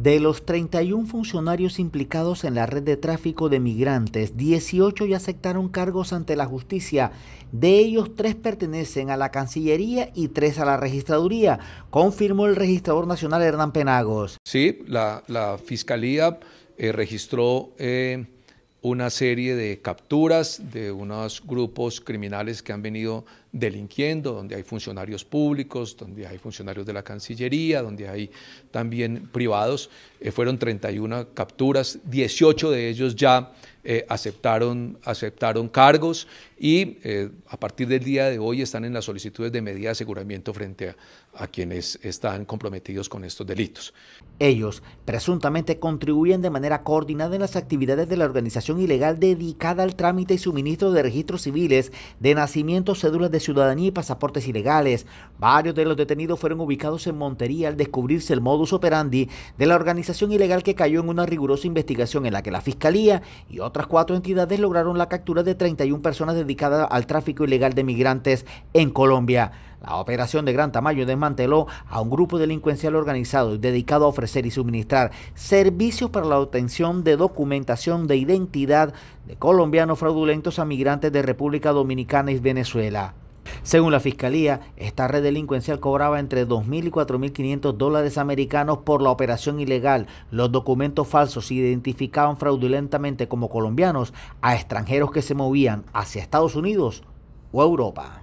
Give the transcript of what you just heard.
De los 31 funcionarios implicados en la red de tráfico de migrantes, 18 ya aceptaron cargos ante la justicia. De ellos, tres pertenecen a la Cancillería y tres a la Registraduría, confirmó el registrador nacional Hernán Penagos. Sí, la, Fiscalía eh, registró eh, una serie de capturas de unos grupos criminales que han venido delinquiendo, donde hay funcionarios públicos, donde hay funcionarios de la Cancillería, donde hay también privados. Eh, fueron 31 capturas, 18 de ellos ya eh, aceptaron, aceptaron cargos y eh, a partir del día de hoy están en las solicitudes de medida de aseguramiento frente a, a quienes están comprometidos con estos delitos. Ellos presuntamente contribuyen de manera coordinada en las actividades de la organización ilegal dedicada al trámite y suministro de registros civiles de nacimiento, cédulas de ciudadanía y pasaportes ilegales. Varios de los detenidos fueron ubicados en Montería al descubrirse el modus operandi de la organización ilegal que cayó en una rigurosa investigación en la que la Fiscalía y otras cuatro entidades lograron la captura de 31 personas dedicadas al tráfico ilegal de migrantes en Colombia. La operación de gran tamaño desmanteló a un grupo delincuencial organizado y dedicado a ofrecer y suministrar servicios para la obtención de documentación de identidad de colombianos fraudulentos a migrantes de República Dominicana y Venezuela. Según la Fiscalía, esta red delincuencial cobraba entre 2.000 y 4.500 dólares americanos por la operación ilegal. Los documentos falsos identificaban fraudulentamente como colombianos a extranjeros que se movían hacia Estados Unidos o Europa.